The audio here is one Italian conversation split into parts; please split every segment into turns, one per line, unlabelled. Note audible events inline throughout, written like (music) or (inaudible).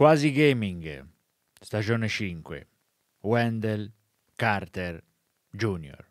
Quasi Gaming, stagione 5, Wendell Carter Jr.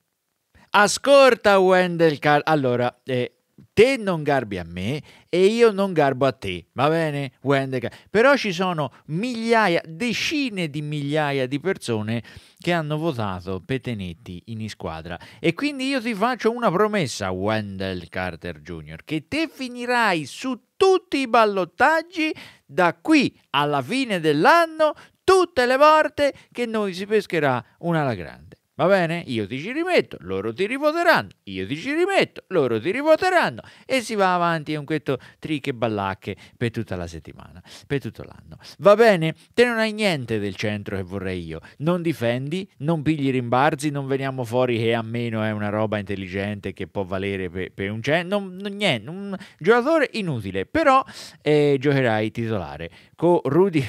Ascolta Wendell Carter. Allora, eh, te non garbi a me e io non garbo a te, va bene? Wendeca. Però ci sono migliaia, decine di migliaia di persone che hanno votato Petenetti in squadra. E quindi io ti faccio una promessa, Wendell Carter Jr., che te finirai su tutti i ballottaggi da qui alla fine dell'anno, tutte le volte che noi si pescherà una alla grande. Va bene? Io ti ci rimetto, loro ti rivoteranno, io ti ci rimetto, loro ti rivoteranno e si va avanti con questo trick e ballacche per tutta la settimana, per tutto l'anno. Va bene? Te non hai niente del centro che vorrei io. Non difendi, non pigli rimbarzi, non veniamo fuori che a meno è una roba intelligente che può valere per, per un centro. Non, non, niente, un giocatore inutile, però eh, giocherai titolare. Con Rudy... (laughs)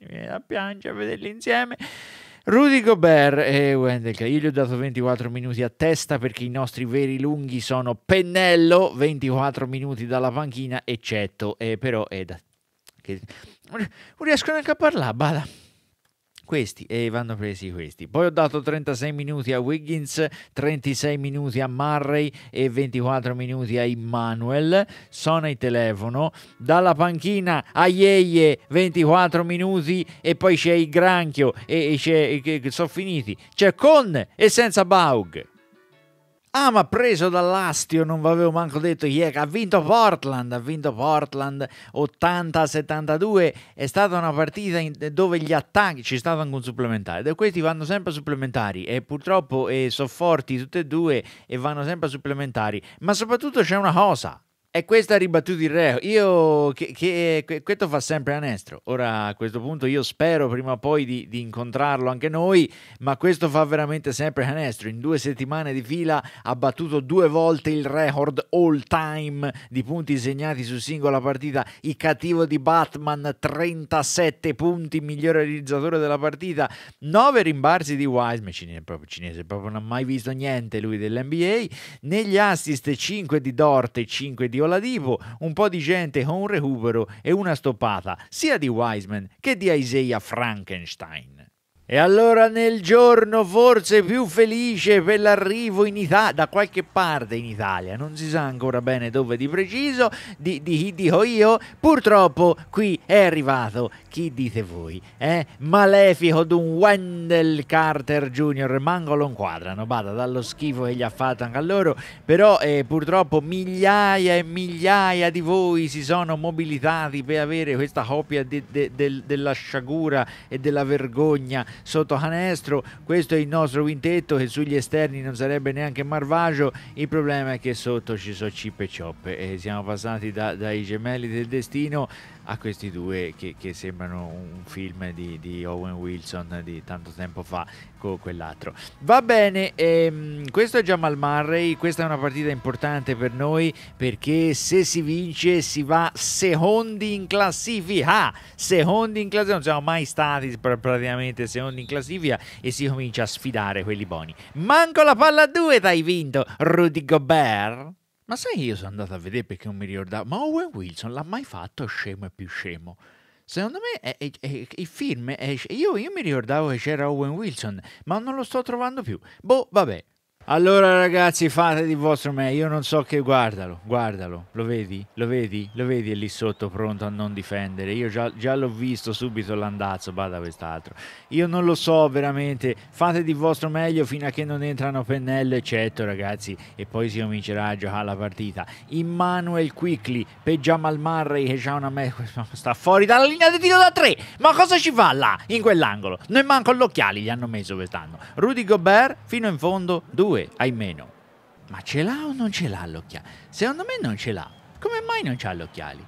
mi viene a piangere a vederli insieme. Rudy Gobert e Wendell. Io gli ho dato 24 minuti a testa perché i nostri veri lunghi sono Pennello, 24 minuti dalla panchina, eccetto, eh, però è da... che... non riesco neanche a parlare, bada questi e vanno presi questi. Poi ho dato 36 minuti a Wiggins, 36 minuti a Murray e 24 minuti a Immanuel. Suona il telefono. Dalla panchina a Yeye 24 minuti e poi c'è il granchio e, e, e sono finiti. C'è con e senza Baug. Ah, ma preso dall'astio, non vi avevo manco detto ieri, ha vinto Portland, ha vinto Portland 80-72, è stata una partita in, dove gli attacchi, ci stato anche un supplementare, questi vanno sempre supplementari e purtroppo eh, sono forti tutti e due e vanno sempre supplementari, ma soprattutto c'è una cosa, e questo ha ribattuto il reo. Io, che, che, questo fa sempre Anestro. Ora a questo punto io spero prima o poi di, di incontrarlo anche noi, ma questo fa veramente sempre Anestro. In due settimane di fila ha battuto due volte il record all time di punti segnati su singola partita. Il cattivo di Batman, 37 punti, miglior realizzatore della partita. 9 rimbarsi di Wiseman, cinese, proprio cinese, proprio non ha mai visto niente lui dell'NBA. Negli assist 5 di Dorte, 5 di Olaf. Oladipo, un po' di gente con un recupero e una stoppata sia di Wiseman che di Isaiah Frankenstein. E allora nel giorno forse più felice per l'arrivo in Italia, da qualche parte in Italia, non si sa ancora bene dove di preciso, di, di dico io, purtroppo qui è arrivato, chi dite voi, eh? Malefico d'un Wendell Carter Jr., manco lo inquadrano, bada dallo schifo che gli ha fatto anche a loro, però eh, purtroppo migliaia e migliaia di voi si sono mobilitati per avere questa copia de, de, de, della sciagura e della vergogna sotto canestro questo è il nostro quintetto che sugli esterni non sarebbe neanche malvagio il problema è che sotto ci sono cippe e cioppe e siamo passati da, dai gemelli del destino a questi due che, che sembrano un film di, di, Owen Wilson di tanto tempo fa con quell'altro. Va bene, ehm, questo è Jamal Murray, questa è una partita importante per noi perché se si vince si va secondi in classifica, ah, secondi in classifica, non siamo mai stati praticamente secondi in classifica e si comincia a sfidare quelli buoni. Manco la palla a due, t'hai vinto, Rudy Gobert. Ma sai che io sono andato a vedere perché non mi ricordavo, ma Owen Wilson l'ha mai fatto scemo e più scemo. Secondo me è, è, è, il film, io, io mi ricordavo che c'era Owen Wilson, ma non lo sto trovando più. Boh, vabbè, allora ragazzi fate di vostro meglio, io non so che guardalo, guardalo, lo vedi? Lo vedi? Lo vedi è lì sotto pronto a non difendere, io già, già l'ho visto subito l'andazzo, bada quest'altro. Io non lo so veramente, fate di vostro meglio fino a che non entrano pennello eccetto ragazzi e poi si comincerà a giocare la partita. Immanuel Quickly, peggiamo al Murray che già una... Me- (laughs) sta fuori dalla linea di tiro da tre. ma cosa ci fa là in quell'angolo? Non manco gli occhiali gli hanno messo quest'anno. Rudy Gobert fino in fondo due due hai Ma ce l'ha o non ce l'ha l'occhiali? Secondo me non ce l'ha. Come mai non c'ha l'occhiali?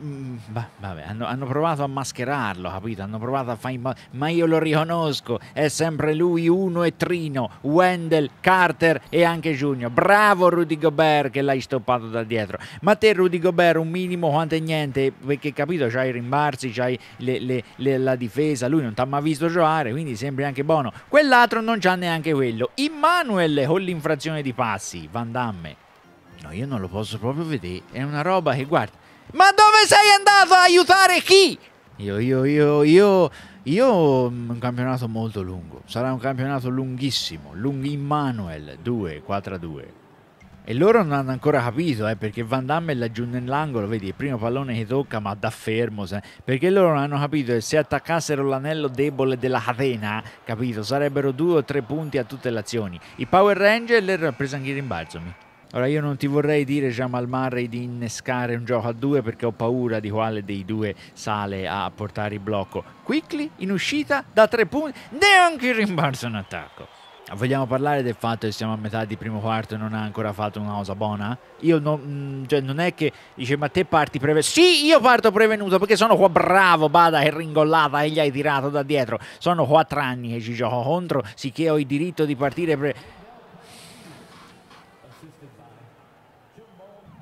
Mm. Beh, vabbè, hanno, hanno, provato a mascherarlo, capito? Hanno provato a fare. Ma-, ma io lo riconosco, è sempre lui, Uno e Trino, Wendell, Carter e anche Junior. Bravo Rudy Gobert che l'hai stoppato da dietro. Ma te, Rudy Gobert, un minimo quanto è niente, perché capito? C'hai i rimbarzi, c'hai le, le, le, la difesa, lui non ti ha mai visto giocare, quindi sembri anche buono. Quell'altro non c'ha neanche quello. Immanuel con l'infrazione di passi, Van Damme. No, io non lo posso proprio vedere. È una roba che, guarda ma dove sei andato a aiutare chi? Io, io, io, io, io un campionato molto lungo. Sarà un campionato lunghissimo. Lunghi Manuel 2, 4 2. E loro non hanno ancora capito, eh, perché Van Damme è laggiù nell'angolo, vedi, il primo pallone che tocca, ma da fermo. Se... Perché loro non hanno capito che se attaccassero l'anello debole della catena, capito, sarebbero due o tre punti a tutte le azioni. I Power Ranger l'hanno preso anche i rimbalzami. Ora io non ti vorrei dire Jamal Murray di innescare un gioco a due perché ho paura di quale dei due sale a portare il blocco. Quickly in uscita da tre punti, neanche il rimbalzo in attacco. Vogliamo parlare del fatto che siamo a metà di primo quarto e non ha ancora fatto una cosa buona? Io non, mm, cioè non è che dice ma te parti prevenuto. Sì, io parto prevenuto perché sono qua bravo, bada che ringollata e gli hai tirato da dietro. Sono quattro anni che ci gioco contro, sicché ho il diritto di partire prevenuto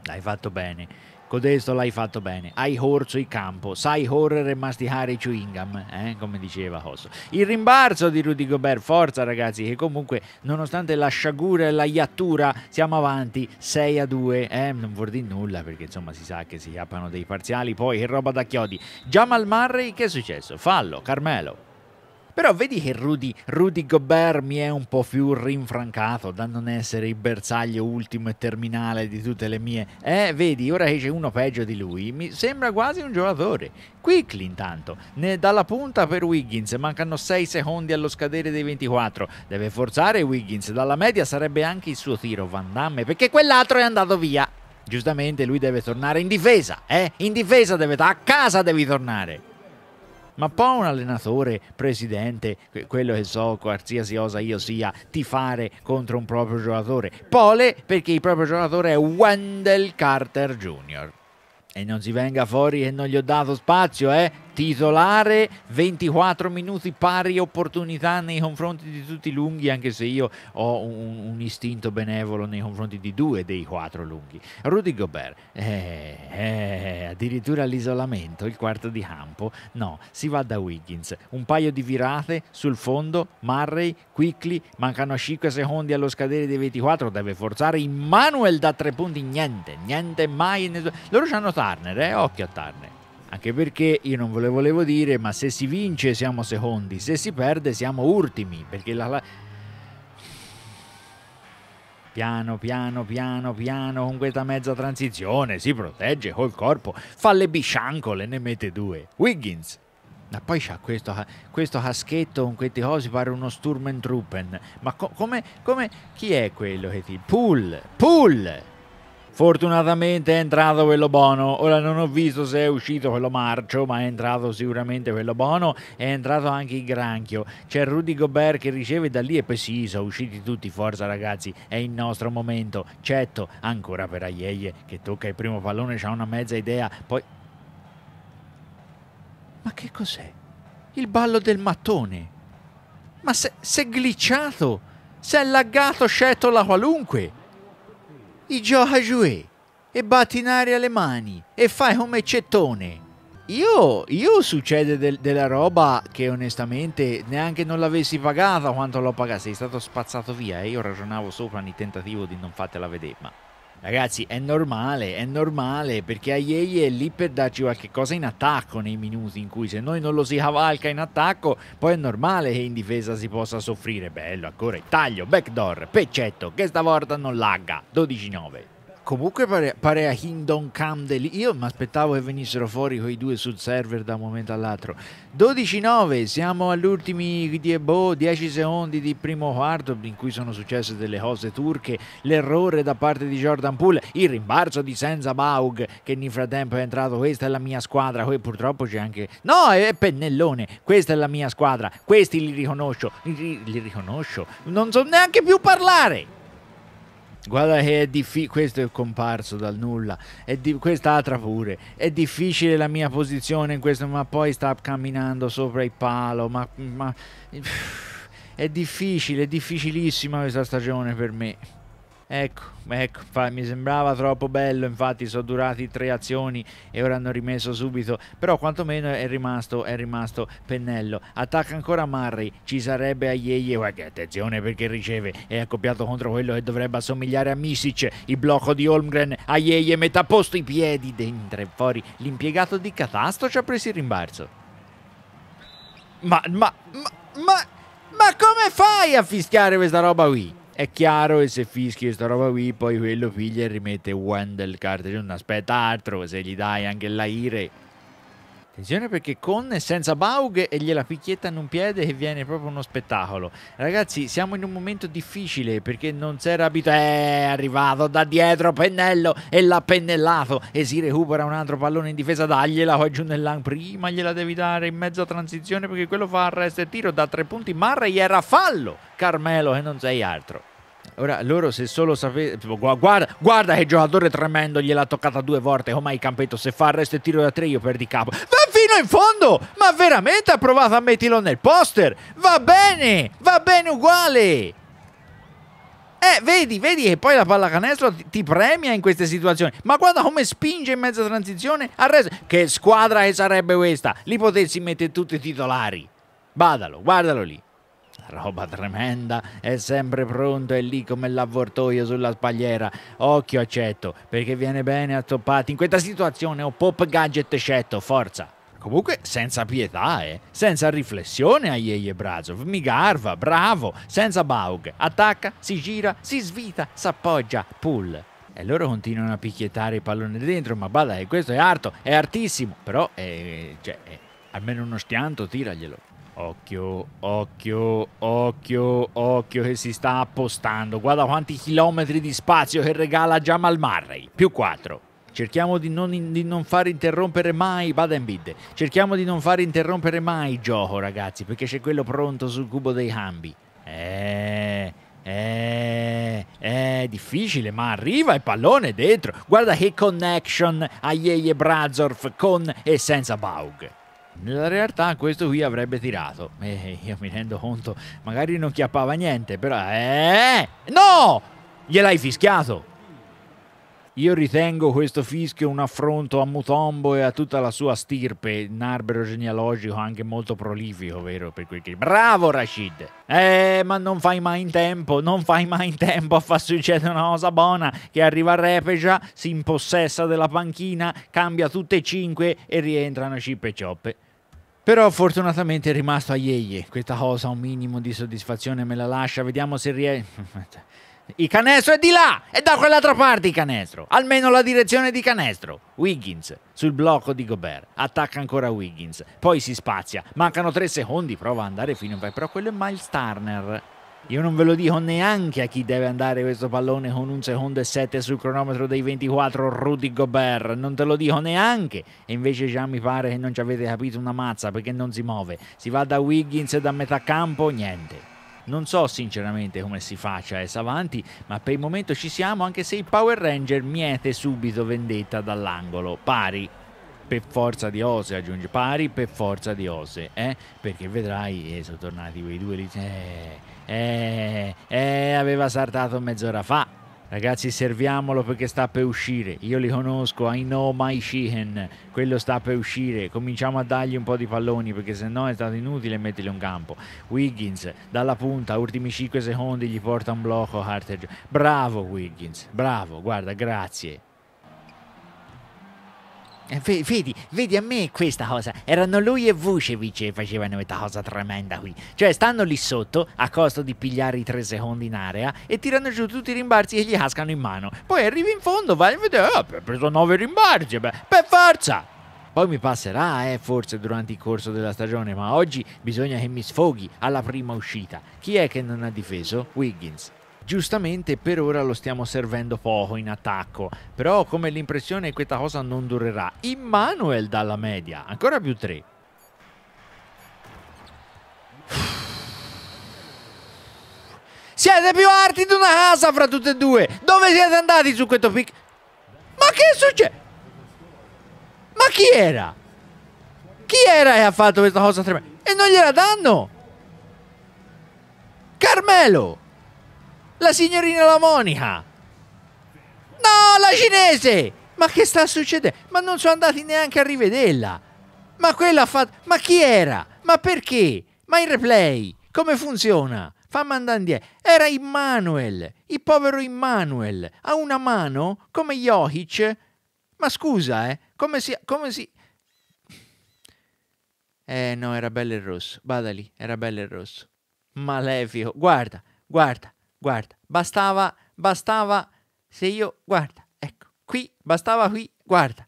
L'hai fatto bene. Codesto l'hai fatto bene, hai corso in campo, sai correre e masticare i chewing eh? come diceva Hosso. Il rimbarzo di Rudy Gobert, forza ragazzi, che comunque nonostante la sciagura e la iattura siamo avanti 6 a 2, eh? non vuol dire nulla perché insomma si sa che si chiappano dei parziali, poi che roba da chiodi. Jamal Murray, che è successo? Fallo, Carmelo. Però vedi che Rudy, Rudy Gobert mi è un po' più rinfrancato da non essere il bersaglio ultimo e terminale di tutte le mie. Eh, vedi, ora che c'è uno peggio di lui, mi sembra quasi un giocatore. Quickly intanto, ne, dalla punta per Wiggins, mancano 6 secondi allo scadere dei 24. Deve forzare Wiggins, dalla media sarebbe anche il suo tiro Van Damme, perché quell'altro è andato via. Giustamente lui deve tornare in difesa, eh? In difesa deve, a casa devi tornare ma può un allenatore, presidente, quello che so, qualsiasi cosa io sia, fare contro un proprio giocatore? Pole perché il proprio giocatore è Wendell Carter Jr. E non si venga fuori che non gli ho dato spazio, eh? titolare 24 minuti pari opportunità nei confronti di tutti i lunghi anche se io ho un, un istinto benevolo nei confronti di due dei quattro lunghi Rudy Gobert eh, eh, addirittura l'isolamento il quarto di campo no si va da Wiggins un paio di virate sul fondo Murray Quickly mancano 5 secondi allo scadere dei 24 deve forzare Immanuel da tre punti niente niente mai loro hanno Turner eh occhio a Turner anche perché io non ve lo volevo dire, ma se si vince siamo secondi, se si perde siamo ultimi, perché la, la... Piano, piano, piano, piano, con questa mezza transizione, si protegge col corpo, fa le bisciancole, ne mette due. Wiggins. Ma poi c'ha questo, questo caschetto con questi cosi, pare uno Sturmentruppen. Ma co come, come, chi è quello che ti... Pull! Pull! Fortunatamente è entrato quello buono, ora non ho visto se è uscito quello marcio, ma è entrato sicuramente quello buono, è entrato anche il granchio, c'è Rudy Gobert che riceve da lì e poi sì, sono usciti tutti, forza ragazzi, è il nostro momento, certo, ancora per Aieie che tocca il primo pallone, c'ha una mezza idea, poi... Ma che cos'è? Il ballo del mattone? Ma se, è glitchato, Si è laggato, scetola qualunque! Di gioca giù e batti in aria le mani e fai come cettone. Io, io succede del, della roba che onestamente neanche non l'avessi pagata quanto l'ho pagata, sei stato spazzato via e eh. io ragionavo sopra nel tentativo di non fatela vedere, ma ragazzi è normale, è normale perché Ayeye è lì per darci qualche cosa in attacco nei minuti in cui se noi non lo si cavalca in attacco poi è normale che in difesa si possa soffrire, bello ancora il taglio, backdoor, peccetto che stavolta non lagga, 12-9 comunque pare, pare a Hindon Camdel. Io mi aspettavo che venissero fuori quei due sul server da un momento all'altro. 12-9, siamo agli all'ultimi 10 boh, secondi di primo quarto in cui sono successe delle cose turche. L'errore da parte di Jordan Poole, il rimbarzo di Senza Baug che nel frattempo è entrato. Questa è la mia squadra. Poi purtroppo c'è anche. No, è Pennellone. Questa è la mia squadra. Questi li riconosco. Li, li riconosco. Non so neanche più parlare. Guarda che è difficile, questo è comparso dal nulla, è di- quest'altra pure, è difficile la mia posizione in questo, ma poi sta camminando sopra il palo, ma, ma... è difficile, è difficilissima questa stagione per me. Ecco, ecco, mi sembrava troppo bello, infatti sono durati tre azioni e ora hanno rimesso subito, però quantomeno è rimasto, è rimasto pennello. Attacca ancora Marri, ci sarebbe Aieye, guarda attenzione perché riceve, è accoppiato contro quello che dovrebbe assomigliare a Misic, il blocco di Holmgren, Aieye a posto i piedi dentro e fuori, l'impiegato di Catastro ci ha preso il rimbalzo. Ma, ma, ma, ma, ma come fai a fischiare questa roba qui? è chiaro che se fischi questa roba qui poi quello piglia e rimette Wendell Carter non aspetta altro se gli dai anche la Ire Attenzione perché con e senza Baug e gliela picchietta in un piede che viene proprio uno spettacolo. Ragazzi, siamo in un momento difficile perché non si era abituato. È eh, arrivato da dietro Pennello e l'ha pennellato e si recupera un altro pallone in difesa. Dagliela qua giù nell'an. Prima gliela devi dare in mezzo a transizione perché quello fa arresto e tiro da tre punti. Marra era fallo. Carmelo e non sei altro. Ora loro se solo sapessero guarda, guarda, che giocatore tremendo Gliel'ha toccata due volte Come il campetto Se fa arresto e tiro da tre Io perdi capo Va fino in fondo Ma veramente ha provato a metterlo nel poster Va bene Va bene uguale eh, vedi, vedi che poi la pallacanestro ti premia in queste situazioni. Ma guarda come spinge in mezza transizione a resto. Che squadra che sarebbe questa? Lì potessi mettere tutti i titolari. Badalo, guardalo lì roba tremenda, è sempre pronto, e lì come l'avvoltoio sulla spalliera. Occhio a Cetto, perché viene bene attoppato. In questa situazione ho Pop Gadget Cetto, forza! Comunque senza pietà, eh. Senza riflessione a Yeje Brazov. Migarva, bravo, senza baug. Attacca, si gira, si svita, s'appoggia, pull. E loro continuano a picchiettare il pallone dentro, ma bada, eh, questo è arto, è artissimo. Però, eh, cioè, eh, almeno uno schianto, tiraglielo. Occhio, occhio, occhio, occhio che si sta appostando. Guarda quanti chilometri di spazio che regala Jamal Murray. Più 4. Cerchiamo di non, di non, far interrompere mai Baden Bid. Cerchiamo di non far interrompere mai il gioco, ragazzi, perché c'è quello pronto sul cubo dei Hambi. Eh, eh, eh, difficile, ma arriva il pallone dentro. Guarda che connection a Yeye Brazorf con e senza Baug. Nella realtà questo qui avrebbe tirato. E eh, io mi rendo conto, magari non chiappava niente, però... Eh! No! Gliel'hai fischiato! Io ritengo questo fischio un affronto a Mutombo e a tutta la sua stirpe, un albero genealogico anche molto prolifico, vero? Per quel che... Bravo Rashid! Eh, ma non fai mai in tempo, non fai mai in tempo a far succedere una cosa buona, che arriva a Repeja, si impossessa della panchina, cambia tutte e cinque e rientrano cippe e cioppe. Però fortunatamente è rimasto a Yeye, questa cosa un minimo di soddisfazione me la lascia, vediamo se riesce... (laughs) Il canestro è di là! È da quell'altra parte il canestro! Almeno la direzione di canestro! Wiggins sul blocco di Gobert. Attacca ancora Wiggins. Poi si spazia. Mancano tre secondi. Prova ad andare fino in vai. Però quello è Miles Turner. Io non ve lo dico neanche a chi deve andare questo pallone con un secondo e sette sul cronometro dei 24, Rudy Gobert. Non te lo dico neanche. E invece già mi pare che non ci avete capito una mazza perché non si muove. Si va da Wiggins e da metà campo, niente. Non so sinceramente come si faccia a essere avanti, ma per il momento ci siamo anche se il Power Ranger miete subito vendetta dall'angolo. Pari per forza di ose aggiunge pari per forza di ose eh? perché vedrai eh, sono tornati quei due lì eh, eh, eh, aveva saltato mezz'ora fa. Ragazzi, serviamolo perché sta per uscire. Io li conosco, I know my Sheehan. Quello sta per uscire. Cominciamo a dargli un po' di palloni perché se no è stato inutile metterli in campo. Wiggins dalla punta, ultimi 5 secondi, gli porta un blocco. Harter. Bravo Wiggins, bravo, guarda, grazie. Vedi, eh, vedi a me questa cosa. Erano lui e Vucevic che facevano questa cosa tremenda qui. Cioè, stanno lì sotto a costo di pigliare i tre secondi in area e tirano giù tutti i rimbalzi che gli cascano in mano. Poi arrivi in fondo, vai a vedere, oh, ah, ha preso nove rimbalzi, beh, per forza! Poi mi passerà, eh, forse durante il corso della stagione, ma oggi bisogna che mi sfoghi alla prima uscita. Chi è che non ha difeso? Wiggins. Giustamente per ora lo stiamo servendo poco in attacco, però come l'impressione questa cosa non durerà. Immanuel dalla media, ancora più 3. Siete più arti di una casa fra tutte e due. Dove siete andati su questo pick? Ma che succede? Ma chi era? Chi era che ha fatto questa cosa tremenda? E non gliela danno? Carmelo! La signorina La Monica! No, la cinese! Ma che sta succedendo? Ma non sono andati neanche a rivederla! Ma quella ha fatto... Ma chi era? Ma perché? Ma il replay? Come funziona? Fammi andare indietro. Era Immanuel, il povero Immanuel. Ha una mano come Jokic. Ma scusa, eh, come si... Come si... Eh no, era bello il rosso. Bada lì, era bello il rosso. Malefico. Guarda, guarda guarda, bastava, bastava, se io, guarda, ecco, qui, bastava qui, guarda,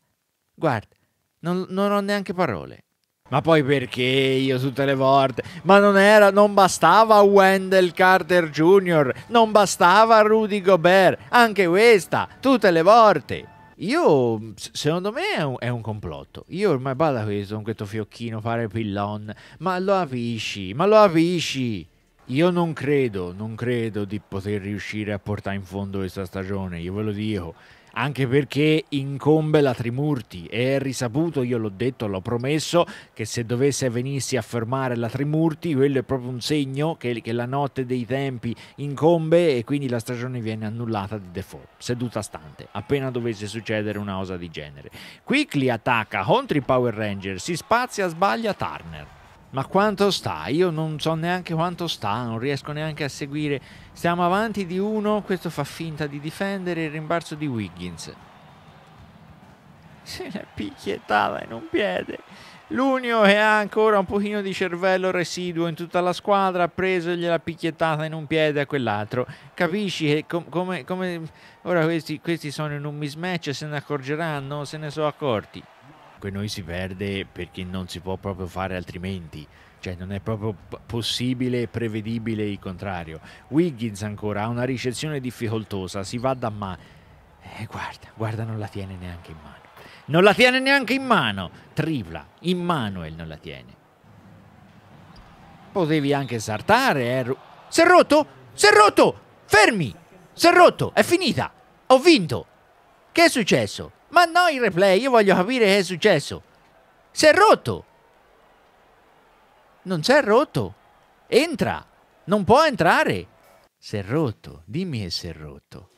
guarda, non, non ho neanche parole. Ma poi perché io tutte le volte? Ma non era, non bastava Wendell Carter Jr., non bastava Rudy Gobert, anche questa, tutte le volte. Io, secondo me è un, è un complotto. Io ormai vado con questo, con questo fiocchino fare pillon. Ma lo capisci, ma lo capisci. Io non credo, non credo di poter riuscire a portare in fondo questa stagione, io ve lo dico. Anche perché incombe la Trimurti è risaputo, io l'ho detto, l'ho promesso, che se dovesse venirsi a fermare la Trimurti, quello è proprio un segno che, che la notte dei tempi incombe e quindi la stagione viene annullata di default, seduta stante, appena dovesse succedere una cosa di genere. Quickly attacca contro i Power Rangers, si spazia, sbaglia Turner. Ma quanto sta? Io non so neanche quanto sta, non riesco neanche a seguire. Stiamo avanti di uno, questo fa finta di difendere il rimbalzo di Wiggins. Se ne picchiettava in un piede. L'unio che ha ancora un pochino di cervello residuo in tutta la squadra ha preso e gliela picchiettata in un piede a quell'altro. Capisci che com come, come... Ora questi, questi sono in un mismatch, se ne accorgeranno, se ne sono accorti comunque noi si perde perché non si può proprio fare altrimenti. Cioè non è proprio possibile e prevedibile il contrario. Wiggins ancora ha una ricezione difficoltosa, si va da ma... Eh, guarda, guarda non la tiene neanche in mano. Non la tiene neanche in mano. Tripla, Immanuel non la tiene. Potevi anche saltare. Eh. Si è rotto? Si è rotto! Fermi! Si è rotto! È finita! Ho vinto! Che è successo? Ma no il replay, io voglio capire che è successo. Si è rotto. Non si è rotto. Entra. Non può entrare. Si è rotto. Dimmi che si è rotto.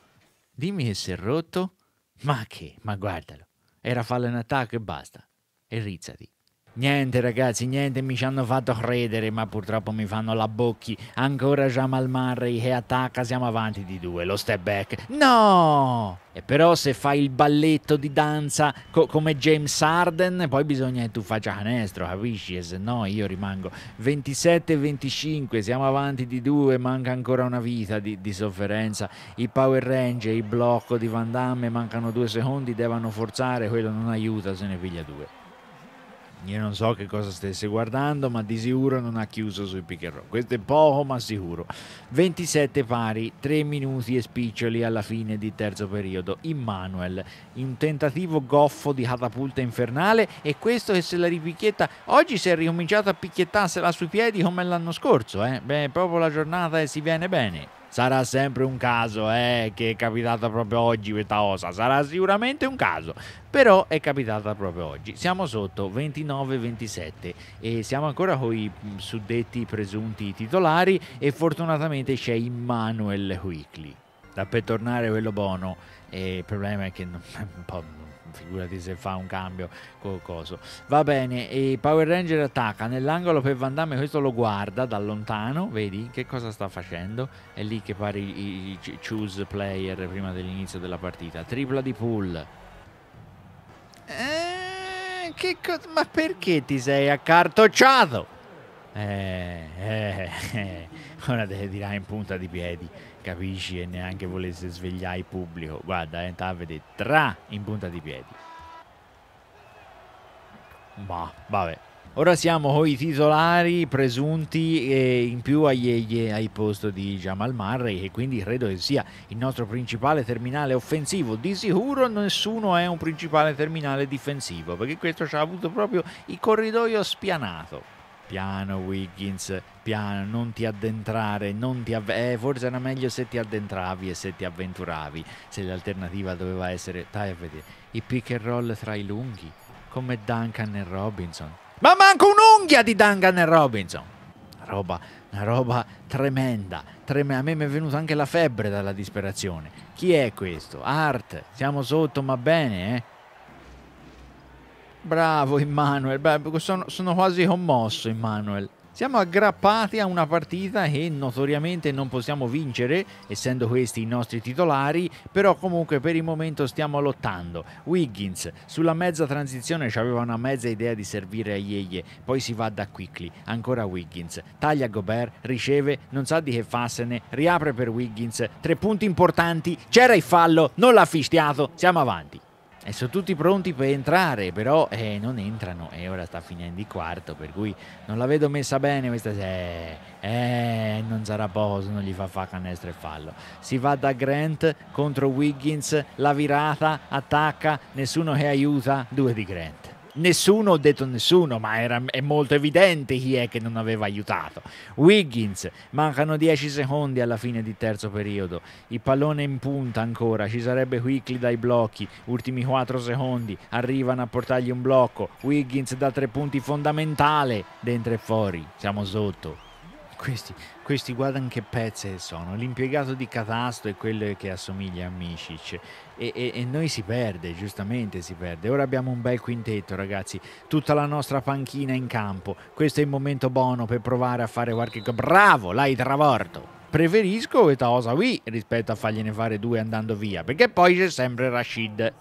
Dimmi che si è rotto. Ma che? Ma guardalo. Era fallo in attacco e basta. E rizzati. Niente ragazzi, niente mi ci hanno fatto credere, ma purtroppo mi fanno la bocchi. Ancora Jamal Murray che attacca, siamo avanti di due, lo step back. No! E però se fai il balletto di danza co come James Harden, poi bisogna che tu faccia canestro, capisci? E se no io rimango 27-25, siamo avanti di due, manca ancora una vita di, di sofferenza. I Power Ranger, il blocco di Van Damme, mancano due secondi, devono forzare, quello non aiuta, se ne piglia due. Io non so che cosa stesse guardando, ma di sicuro non ha chiuso sui pick and roll. Questo è poco, ma sicuro. 27 pari, 3 minuti e spiccioli alla fine di terzo periodo. Immanuel, in un tentativo goffo di catapulta infernale e questo che se la ripicchietta... Oggi si è ricominciato a picchiettarsela sui piedi come l'anno scorso, eh? Beh, proprio la giornata e si viene bene sarà sempre un caso eh, che è capitata proprio oggi questa cosa, sarà sicuramente un caso, però è capitata proprio oggi. Siamo sotto 29-27 e siamo ancora con i mm, suddetti presunti titolari e fortunatamente c'è Immanuel Weekly. Da per tornare quello buono, eh, il problema è che non, figurati se fa un cambio qualcosa. Va bene, e Power Ranger attacca nell'angolo per Van Damme, questo lo guarda da lontano, vedi che cosa sta facendo? È lì che pare i, i choose player prima dell'inizio della partita. Tripla di pull. Eh, ma perché ti sei accartocciato? Eh, eh, eh. (laughs) ora te dirà in punta di piedi, capisci? E neanche volesse svegliare il pubblico. Guarda, eh, a vedere, tra in punta di piedi. Ma, vabbè. Ora siamo con i titolari presunti e in più ai, ai posto di Jamal Murray e quindi credo che sia il nostro principale terminale offensivo. Di sicuro nessuno è un principale terminale difensivo perché questo ci ha avuto proprio il corridoio spianato. Piano Wiggins, piano, non ti addentrare, non ti av- eh, forse era meglio se ti addentravi e se ti avventuravi, se l'alternativa doveva essere, dai a vedere, i pick and roll tra i lunghi, come Duncan e Robinson. Ma manco un'unghia di Duncan e Robinson! Una roba, una roba tremenda, tremenda, a me mi è venuta anche la febbre dalla disperazione. Chi è questo? Art, siamo sotto, ma bene, eh? Bravo Immanuel, Sono, sono quasi commosso Immanuel. Siamo aggrappati a una partita che notoriamente non possiamo vincere, essendo questi i nostri titolari, però comunque per il momento stiamo lottando. Wiggins sulla mezza transizione aveva una mezza idea di servire a Yeye, poi si va da Quickly, ancora Wiggins, taglia Gobert, riceve, non sa di che farsene, riapre per Wiggins, tre punti importanti, c'era il fallo, non l'ha fischiato, siamo avanti. E sono tutti pronti per entrare, però eh, non entrano e ora sta finendo il quarto, per cui non la vedo messa bene questa... Eh, eh non sarà poco se non gli fa fa canestro e fallo. Si va da Grant contro Wiggins, la virata, attacca, nessuno che aiuta, due di Grant nessuno, ho detto nessuno, ma era, è molto evidente chi è che non aveva aiutato. Wiggins, mancano 10 secondi alla fine di terzo periodo, il pallone in punta ancora, ci sarebbe Quickly dai blocchi, ultimi 4 secondi, arrivano a portargli un blocco, Wiggins da tre punti fondamentale, dentro e fuori, siamo sotto. Questi questi guardano che pezze sono, l'impiegato di Catasto è quello che assomiglia a Micic e, e, e, noi si perde, giustamente si perde. Ora abbiamo un bel quintetto ragazzi, tutta la nostra panchina in campo, questo è il momento buono per provare a fare qualche... Bravo, l'hai travorto Preferisco questa cosa qui rispetto a fargliene fare due andando via, perché poi c'è sempre Rashid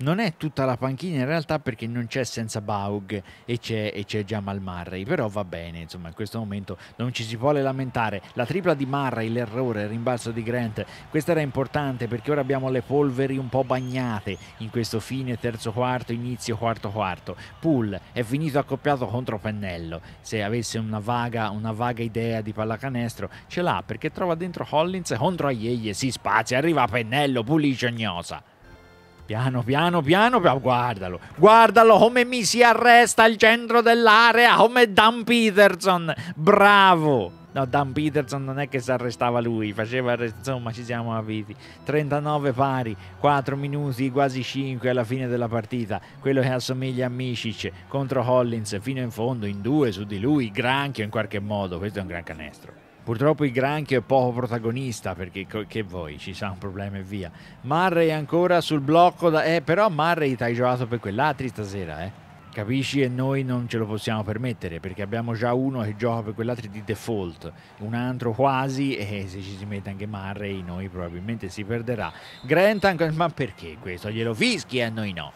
non è tutta la panchina in realtà perché non c'è senza Baug e c'è, e c'è Jamal Murray, però va bene, insomma in questo momento non ci si vuole lamentare. La tripla di Marray l'errore, il rimbalzo di Grant, questa era importante perché ora abbiamo le polveri un po' bagnate in questo fine terzo quarto, inizio quarto quarto. Pull è finito accoppiato contro Pennello, se avesse una vaga, una vaga idea di pallacanestro ce l'ha perché trova dentro Collins contro Aieye, si spazia, arriva Pennello, pulisce ognosa. Piano, piano, piano, piano, guardalo, guardalo come mi si arresta al centro dell'area, come Dan Peterson, bravo! No, Dan Peterson non è che si arrestava lui, faceva insomma ci siamo avviti. 39 pari, 4 minuti, quasi 5 alla fine della partita. Quello che assomiglia a Micic contro Hollins fino in fondo, in due su di lui, granchio in qualche modo, questo è un gran canestro. Purtroppo il granchio è poco protagonista perché che vuoi, ci sarà un problema e via. Marray ancora sul blocco, da, eh, però Marray ti hai giocato per quell'altri stasera, eh. Capisci? E noi non ce lo possiamo permettere perché abbiamo già uno che gioca per quell'altri di default, un altro quasi e se ci si mette anche Marray noi probabilmente si perderà. Grant ma perché questo? Glielo fischi e eh, a noi no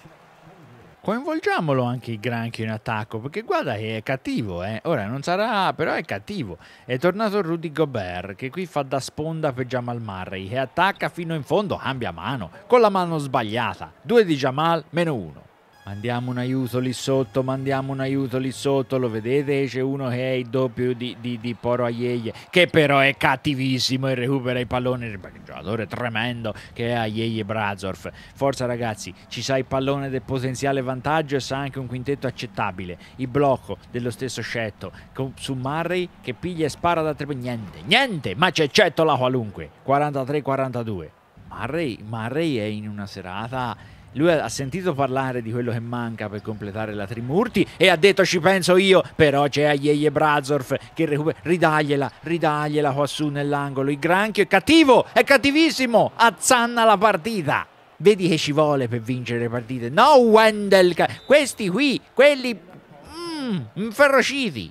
coinvolgiamolo anche il granchio in attacco perché guarda che è cattivo eh. ora non sarà però è cattivo è tornato Rudy Gobert che qui fa da sponda per Jamal Murray che attacca fino in fondo cambia mano con la mano sbagliata 2 di Jamal meno 1 Mandiamo un aiuto lì sotto, mandiamo un aiuto lì sotto, lo vedete? C'è uno che è il doppio di, di, di Poro Aieye, che però è cattivissimo e recupera i palloni, il giocatore tremendo che è Aieye Brazorf. Forza ragazzi, ci sa il pallone del potenziale vantaggio e sa anche un quintetto accettabile. Il blocco dello stesso Scetto su Murray che piglia e spara da tre... Niente, niente, ma c'è Cetto la qualunque, 43-42. Murray, Murray è in una serata lui ha sentito parlare di quello che manca per completare la Trimurti e ha detto ci penso io, però c'è Aieje Brazorf che recupera, ridagliela, ridagliela qua su nell'angolo, il granchio è cattivo, è cattivissimo, azzanna la partita. Vedi che ci vuole per vincere le partite. No Wendel, questi qui, quelli mm, inferociti.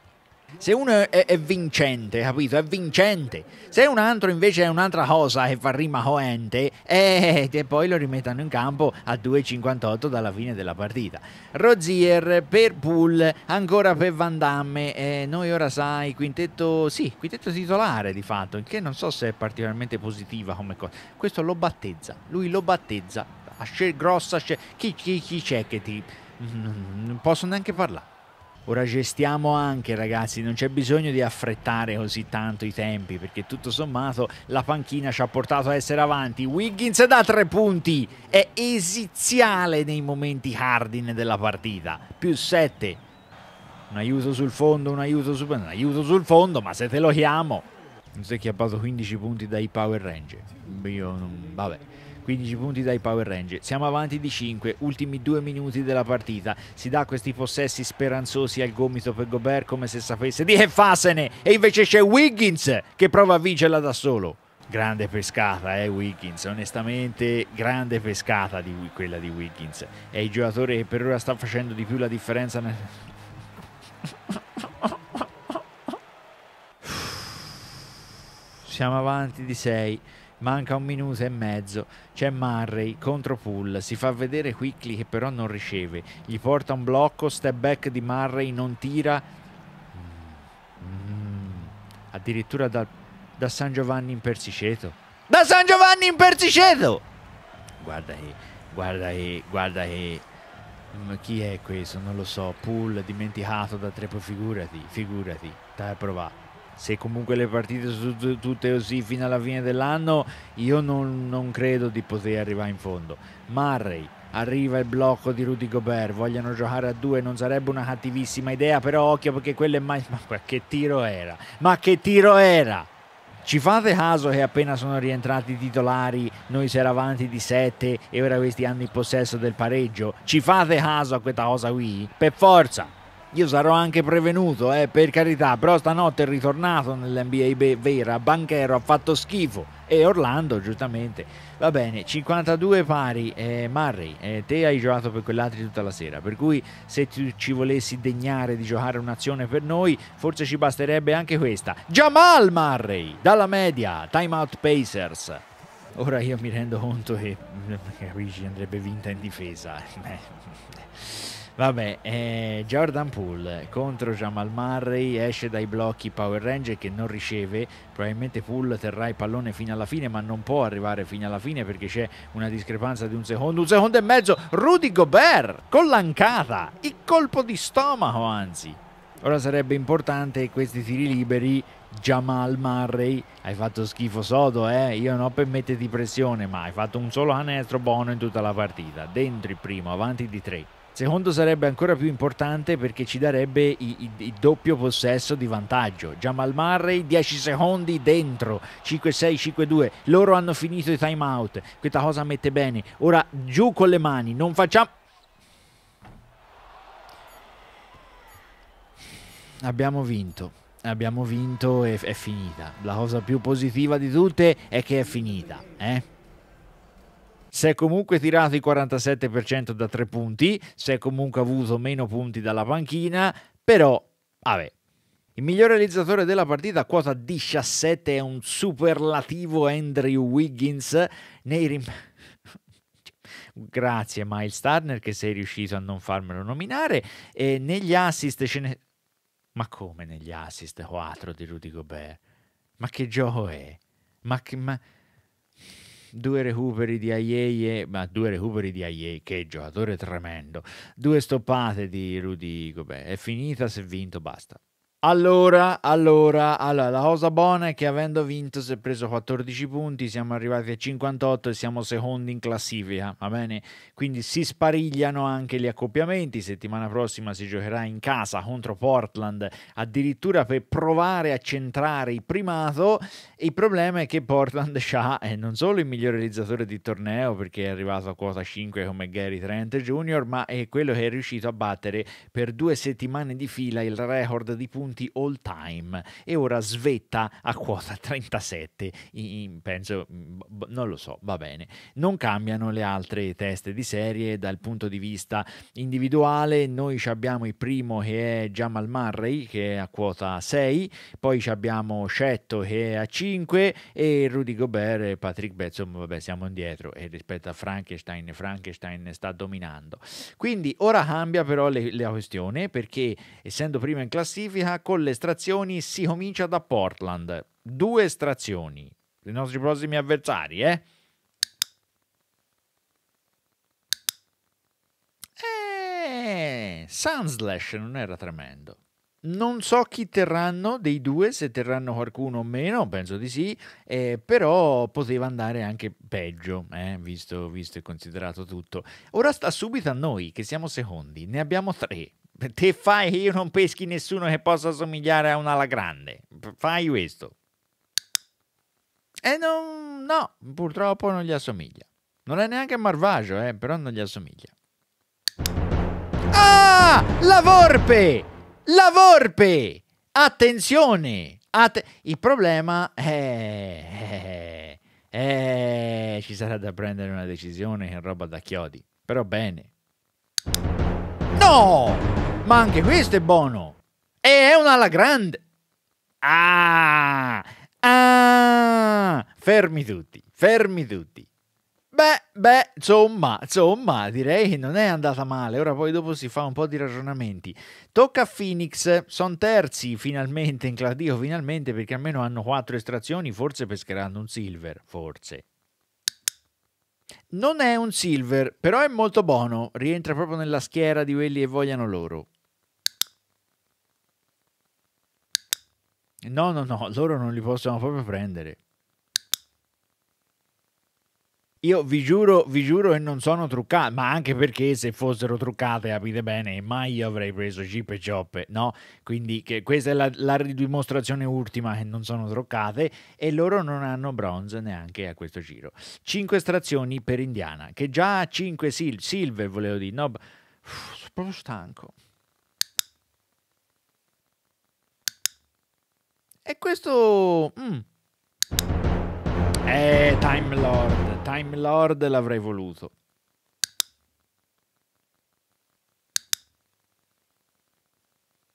Se uno è, è, vincente, capito? È vincente. Se un altro invece è un'altra cosa e fa rima coente, eh, e poi lo rimettano in campo a 2,58 dalla fine della partita. Rozier per Pool, ancora per Van Damme. Eh, noi ora sai, quintetto, sì, quintetto titolare di fatto, che non so se è particolarmente positiva come cosa. Questo lo battezza, lui lo battezza. Asce, grossa, asce, chi, chi, chi c'è che ti... Mm, non posso neanche parlare. Ora gestiamo anche ragazzi, non c'è bisogno di affrettare così tanto i tempi perché tutto sommato la panchina ci ha portato a essere avanti. Wiggins da tre punti, è esiziale nei momenti hardin della partita, più sette. Un aiuto sul fondo, un aiuto sul, un aiuto sul fondo, ma se te lo chiamo... Non si è chiappato 15 punti dai Power Range. Io non... vabbè. 15 punti dai Power Range. Siamo avanti di 5, ultimi due minuti della partita. Si dà questi possessi speranzosi al gomito per Gobert come se sapesse di che fasene. E invece c'è Wiggins che prova a vincerla da solo. Grande pescata, eh, Wiggins. Onestamente, grande pescata di quella di Wiggins. È il giocatore che per ora sta facendo di più la differenza nel... Siamo avanti di 6 manca un minuto e mezzo, c'è Murray contro Pull, si fa vedere Quickly che però non riceve, gli porta un blocco, step back di Murray, non tira, mm. addirittura da, da, San Giovanni in Persiceto, da San Giovanni in Persiceto! Guarda che, guarda che, guarda che, mm, chi è questo? Non lo so, Pull dimenticato da tre, figurati, figurati, dai a provare se comunque le partite sono tutte così fino alla fine dell'anno, io non, non, credo di poter arrivare in fondo. Murray arriva il blocco di Rudy Gobert, vogliono giocare a due, non sarebbe una cattivissima idea, però occhio perché quello è mai... (laughs) Ma che tiro era? Ma che tiro era? Ci fate caso che appena sono rientrati i titolari noi si era avanti di 7 e ora questi hanno il possesso del pareggio? Ci fate caso a questa cosa qui? Per forza! Io sarò anche prevenuto, eh, per carità, però stanotte è ritornato nell'NBA vera, Banchero ha fatto schifo e Orlando giustamente. Va bene, 52 pari, eh, Murray, eh, te hai giocato per quell'altro tutta la sera, per cui se tu ci volessi degnare di giocare un'azione per noi, forse ci basterebbe anche questa. Jamal Murray, dalla media, timeout Pacers. Ora io mi rendo conto che, (laughs) capisci, andrebbe vinta in difesa. (laughs) Eh. Vabbè, eh, Jordan Poole contro Jamal Murray esce dai blocchi Power Ranger che non riceve, probabilmente Poole terrà il pallone fino alla fine ma non può arrivare fino alla fine perché c'è una discrepanza di un secondo, un secondo e mezzo, Rudy Gobert con l'ancata, il colpo di stomaco anzi. Ora sarebbe importante questi tiri liberi Jamal Murray, hai fatto schifo sodo, eh? Io non ho per metterti pressione, ma hai fatto un solo canestro buono in tutta la partita. Dentro il primo, avanti di tre. Secondo sarebbe ancora più importante perché ci darebbe il doppio possesso di vantaggio. Jamal Murray 10 secondi dentro, 5-6, 5-2. Loro hanno finito i time out. Questa cosa mette bene. Ora giù con le mani, non facciamo... Abbiamo vinto abbiamo vinto e è finita. La cosa più positiva di tutte è che è finita. Eh? Si è comunque tirato il 47% da tre punti, si è comunque avuto meno punti dalla panchina, però, vabbè, il miglior realizzatore della partita a quota 17 è un superlativo Andrew Wiggins nei rim... (laughs) Grazie Miles Turner che sei riuscito a non farmelo nominare e negli assist ce ne... Ma come negli assist 4 di Rudy Gobert? Ma che gioco è? Ma che... Ma due recuperi di Aieie, ma due recuperi di Aieie, che giocatore tremendo, due stoppate di Rudy Gobert, è finita, si è vinto, basta. Allora, allora, allora, la cosa buona è che avendo vinto si è preso 14 punti, siamo arrivati a 58 e siamo secondi in classifica, va bene? Quindi si sparigliano anche gli accoppiamenti, settimana prossima si giocherà in casa contro Portland, addirittura per provare a centrare il primato. Il problema è che Portland (laughs) ha eh, non solo il miglior realizzatore di torneo, perché è arrivato a quota 5 come Gary Trent Jr., ma è quello che è riuscito a battere per due settimane di fila il record di punti punti all time e ora svetta a quota 37, in, penso, non lo so, va bene. Non cambiano le altre teste di serie dal punto di vista individuale, noi abbiamo il primo che è Jamal Murray che è a quota 6, poi abbiamo Scetto che è a 5 e Rudy Gobert e Patrick Betsom, vabbè siamo indietro e rispetto a Frankenstein, Frankenstein sta dominando. Quindi ora cambia però le, la questione perché essendo prima in classifica con le estrazioni si comincia da Portland. Due estrazioni, i nostri prossimi avversari, eh? Eh, Sunslash non era tremendo. Non so chi terranno dei due, se terranno qualcuno o meno, penso di sì, eh, però poteva andare anche peggio, eh, visto, visto e considerato tutto. Ora sta subito a noi, che siamo secondi, ne abbiamo tre te fai che io non peschi nessuno che possa somigliare a un ala grande. Fai questo. E non, no, purtroppo non gli assomiglia. Non è neanche marvagio, eh, però non gli assomiglia. Ah! La vorpe! La vorpe! Attenzione! Att il problema è... è... è... Ci sarà da prendere una decisione che roba da chiodi. Però bene. No! Ma anche questo è buono. E è un alla grande. Ah, ah, fermi tutti, fermi tutti. Beh, beh, insomma, insomma, direi che non è andata male. Ora poi dopo si fa un po' di ragionamenti. Tocca a Phoenix, sono terzi finalmente in classifica, finalmente perché almeno hanno quattro estrazioni, forse pescheranno un silver, forse. Non è un silver, però è molto buono, rientra proprio nella schiera di quelli che vogliono loro. No, no, no, loro non li possono proprio prendere. Io vi giuro, vi giuro che non sono truccate, ma anche perché se fossero truccate, capite bene, mai io avrei preso Jeep e Chop, no? Quindi questa è la, la dimostrazione ultima che non sono truccate e loro non hanno bronze neanche a questo giro. 5 estrazioni per Indiana, che già 5 sil- silver volevo dire, no? Uff, sono proprio stanco. E questo... Mm. Eh, Time Lord. Time Lord l'avrei voluto.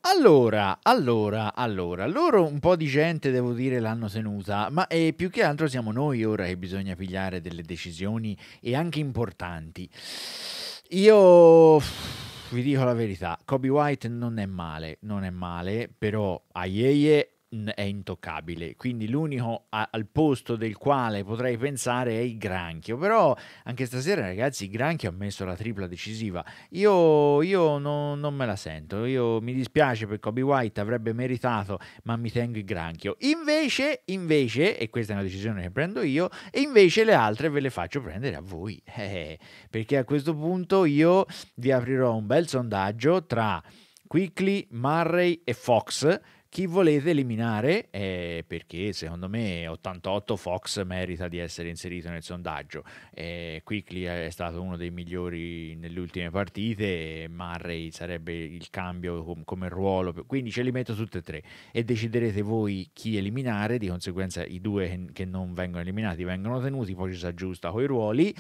Allora, allora, allora, loro un po' di gente devo dire l'hanno tenuta, ma eh, più che altro siamo noi ora che bisogna pigliare delle decisioni e anche importanti. Io vi dico la verità, Kobe White non è male, non è male, però Aieye è intoccabile, quindi l'unico a, al posto del quale potrei pensare è il granchio, però anche stasera ragazzi il granchio ha messo la tripla decisiva, io, io no, non me la sento, io, mi dispiace perché Kobe White avrebbe meritato, ma mi tengo il granchio, invece, invece, e questa è una decisione che prendo io, e invece le altre ve le faccio prendere a voi, (laughs) eh, perché a questo punto io vi aprirò un bel sondaggio tra Quickly, Murray e Fox, chi volete eliminare, eh, perché secondo me 88 Fox merita di essere inserito nel sondaggio. Eh, Quickly è stato uno dei migliori nelle ultime partite, Murray sarebbe il cambio com- come ruolo, quindi ce li metto tutte e tre e deciderete voi chi eliminare, di conseguenza i due che non vengono eliminati vengono tenuti, poi ci si aggiusta con i ruoli.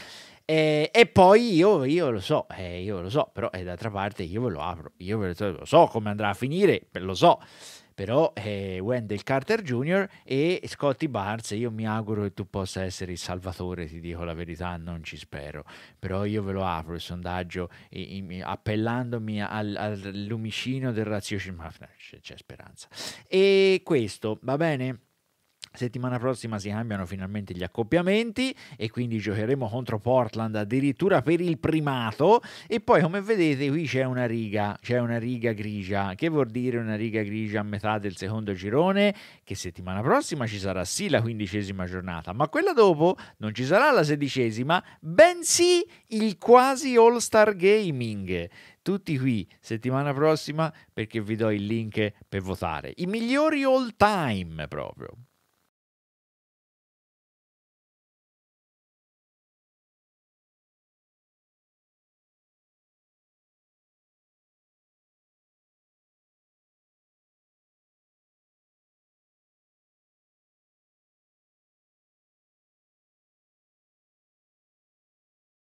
Eh, e poi io, io lo so, eh, io lo so, però eh, d'altra parte io ve lo apro, io ve lo so come andrà a finire, lo so però è eh, Wendell Carter Jr. e Scotty Barnes io mi auguro che tu possa essere il salvatore ti dico la verità non ci spero però io ve lo apro il sondaggio e, e, appellandomi al, al lumicino del raziocinio c'è speranza e questo va bene? Settimana prossima si cambiano finalmente gli accoppiamenti e quindi giocheremo contro Portland addirittura per il primato e poi come vedete qui c'è una riga, c'è una riga grigia, che vuol dire una riga grigia a metà del secondo girone che settimana prossima ci sarà sì la quindicesima giornata, ma quella dopo non ci sarà la sedicesima, bensì il quasi All Star Gaming tutti qui settimana prossima perché vi do il link per votare. I migliori all time proprio.